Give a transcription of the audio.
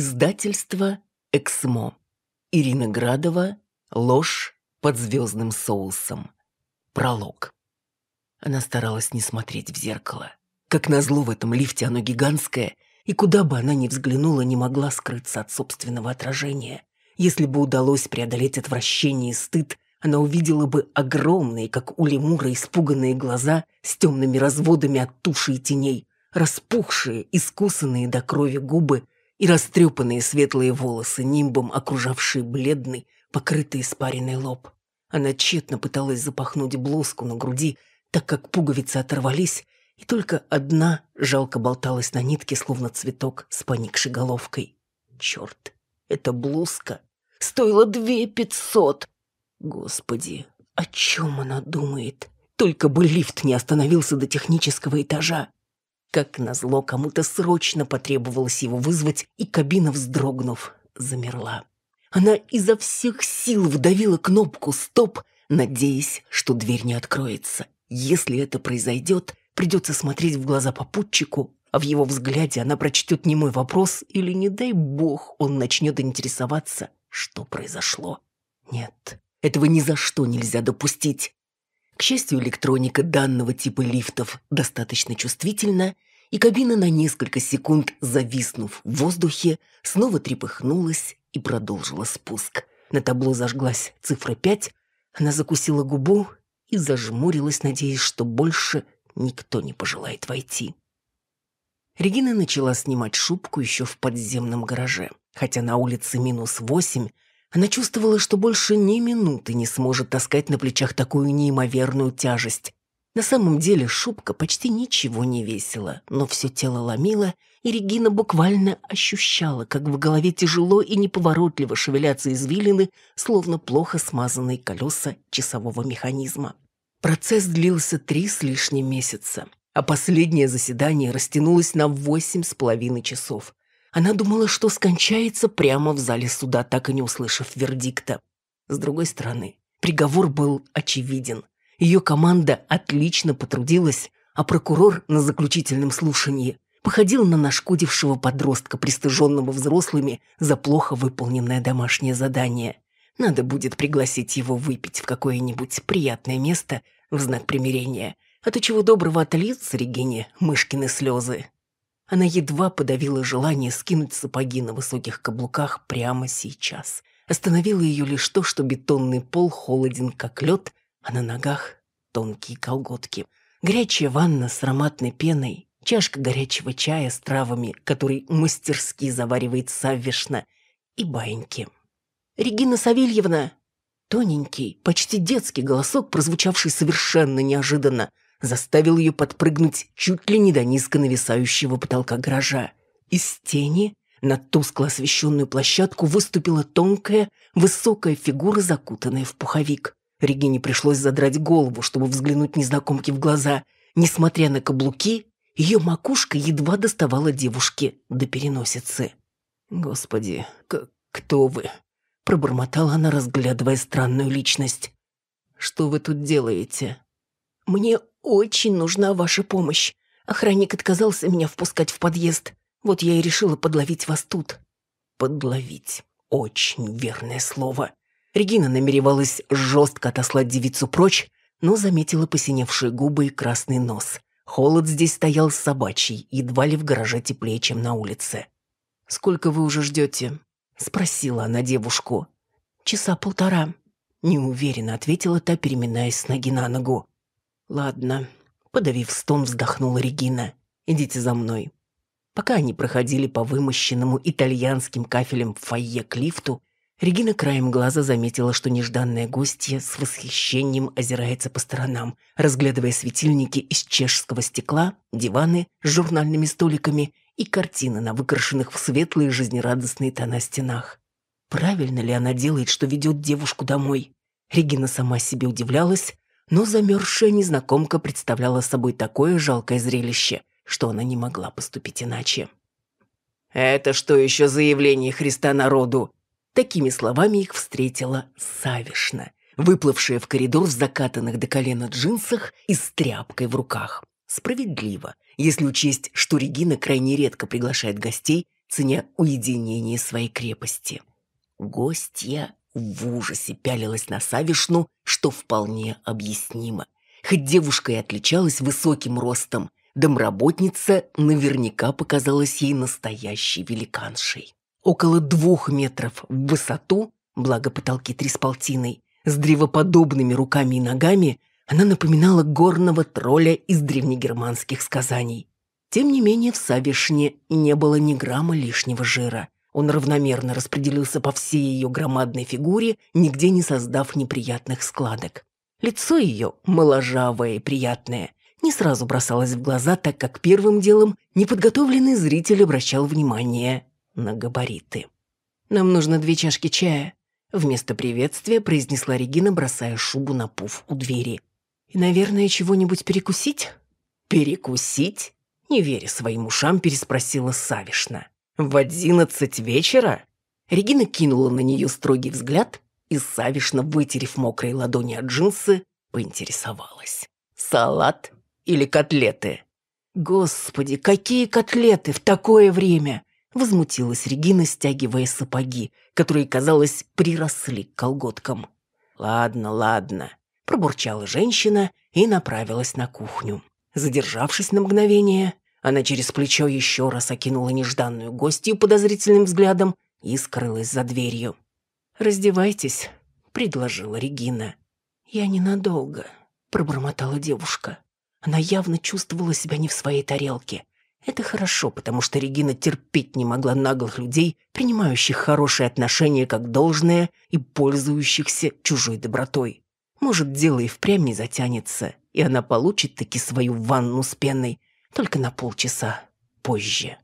Издательство «Эксмо». Ирина Градова. «Ложь под звездным соусом». Пролог. Она старалась не смотреть в зеркало. Как назло в этом лифте оно гигантское, и куда бы она ни взглянула, не могла скрыться от собственного отражения. Если бы удалось преодолеть отвращение и стыд, она увидела бы огромные, как у лемура, испуганные глаза с темными разводами от туши и теней, распухшие, искусанные до крови губы и растрепанные светлые волосы, нимбом окружавшие бледный, покрытый испаренный лоб. Она тщетно пыталась запахнуть блузку на груди, так как пуговицы оторвались, и только одна жалко болталась на нитке, словно цветок с поникшей головкой. Черт, эта блузка стоила две пятьсот! Господи, о чем она думает? Только бы лифт не остановился до технического этажа. Как назло, кому-то срочно потребовалось его вызвать, и кабина, вздрогнув, замерла. Она изо всех сил вдавила кнопку «Стоп», надеясь, что дверь не откроется. Если это произойдет, придется смотреть в глаза попутчику, а в его взгляде она прочтет немой вопрос или, не дай бог, он начнет интересоваться, что произошло. Нет, этого ни за что нельзя допустить. К счастью, электроника данного типа лифтов достаточно чувствительна, и кабина на несколько секунд, зависнув в воздухе, снова трепыхнулась и продолжила спуск. На табло зажглась цифра 5, она закусила губу и зажмурилась, надеясь, что больше никто не пожелает войти. Регина начала снимать шубку еще в подземном гараже. Хотя на улице минус восемь, она чувствовала, что больше ни минуты не сможет таскать на плечах такую неимоверную тяжесть. На самом деле шубка почти ничего не весила, но все тело ломило, и Регина буквально ощущала, как в голове тяжело и неповоротливо шевелятся извилины, словно плохо смазанные колеса часового механизма. Процесс длился три с лишним месяца, а последнее заседание растянулось на восемь с половиной часов. Она думала, что скончается прямо в зале суда, так и не услышав вердикта. С другой стороны, приговор был очевиден. Ее команда отлично потрудилась, а прокурор на заключительном слушании походил на нашкодившего подростка, пристыженного взрослыми за плохо выполненное домашнее задание. Надо будет пригласить его выпить в какое-нибудь приятное место в знак примирения, а то чего доброго отольются Регине мышкины слезы. Она едва подавила желание скинуть сапоги на высоких каблуках прямо сейчас. Остановило ее лишь то, что бетонный пол холоден, как лед, а на ногах тонкие колготки. Горячая ванна с ароматной пеной, чашка горячего чая с травами, который мастерски заваривает Саввишна, и баньки. «Регина Савельевна!» Тоненький, почти детский голосок, прозвучавший совершенно неожиданно заставил ее подпрыгнуть чуть ли не до низко нависающего потолка гаража. Из тени на тускло освещенную площадку выступила тонкая, высокая фигура, закутанная в пуховик. Регине пришлось задрать голову, чтобы взглянуть незнакомке в глаза. Несмотря на каблуки, ее макушка едва доставала девушке до переносицы. «Господи, кто вы?» – пробормотала она, разглядывая странную личность. «Что вы тут делаете?» «Мне «Очень нужна ваша помощь. Охранник отказался меня впускать в подъезд. Вот я и решила подловить вас тут». «Подловить. Очень верное слово». Регина намеревалась жестко отослать девицу прочь, но заметила посиневшие губы и красный нос. Холод здесь стоял собачий, едва ли в гараже теплее, чем на улице. «Сколько вы уже ждете?» – спросила она девушку. «Часа полтора», – неуверенно ответила та, переминаясь с ноги на ногу. «Ладно», — подавив стон, вздохнула Регина. «Идите за мной». Пока они проходили по вымощенному итальянским кафелем фойе к лифту, Регина краем глаза заметила, что нежданная гостья с восхищением озирается по сторонам, разглядывая светильники из чешского стекла, диваны с журнальными столиками и картины на выкрашенных в светлые жизнерадостные тона стенах. Правильно ли она делает, что ведет девушку домой? Регина сама себе удивлялась, но замерзшая незнакомка представляла собой такое жалкое зрелище, что она не могла поступить иначе. «Это что еще заявление Христа народу?» Такими словами их встретила Савишна, выплывшая в коридор в закатанных до колена джинсах и с тряпкой в руках. Справедливо, если учесть, что Регина крайне редко приглашает гостей, ценя уединение своей крепости. Гостья в ужасе пялилась на Савишну, что вполне объяснимо. Хоть девушка и отличалась высоким ростом, домработница наверняка показалась ей настоящей великаншей. Около двух метров в высоту, благо потолки три с полтиной, с древоподобными руками и ногами, она напоминала горного тролля из древнегерманских сказаний. Тем не менее в Савишне не было ни грамма лишнего жира – он равномерно распределился по всей ее громадной фигуре, нигде не создав неприятных складок. Лицо ее, моложавое и приятное, не сразу бросалось в глаза, так как первым делом неподготовленный зритель обращал внимание на габариты. «Нам нужно две чашки чая», — вместо приветствия произнесла Регина, бросая шубу на пуф у двери. «И, наверное, чего-нибудь перекусить?» «Перекусить?» — не веря своим ушам, переспросила Савишна. В одиннадцать вечера? Регина кинула на нее строгий взгляд и, савишно вытерев мокрые ладони от джинсы, поинтересовалась. «Салат или котлеты?» «Господи, какие котлеты в такое время!» Возмутилась Регина, стягивая сапоги, которые, казалось, приросли к колготкам. «Ладно, ладно», – пробурчала женщина и направилась на кухню. Задержавшись на мгновение, она через плечо еще раз окинула нежданную гостью подозрительным взглядом и скрылась за дверью. «Раздевайтесь», — предложила Регина. «Я ненадолго», — пробормотала девушка. Она явно чувствовала себя не в своей тарелке. Это хорошо, потому что Регина терпеть не могла наглых людей, принимающих хорошие отношения как должное и пользующихся чужой добротой. Может, дело и впрямь не затянется, и она получит таки свою ванну с пеной, только на полчаса позже.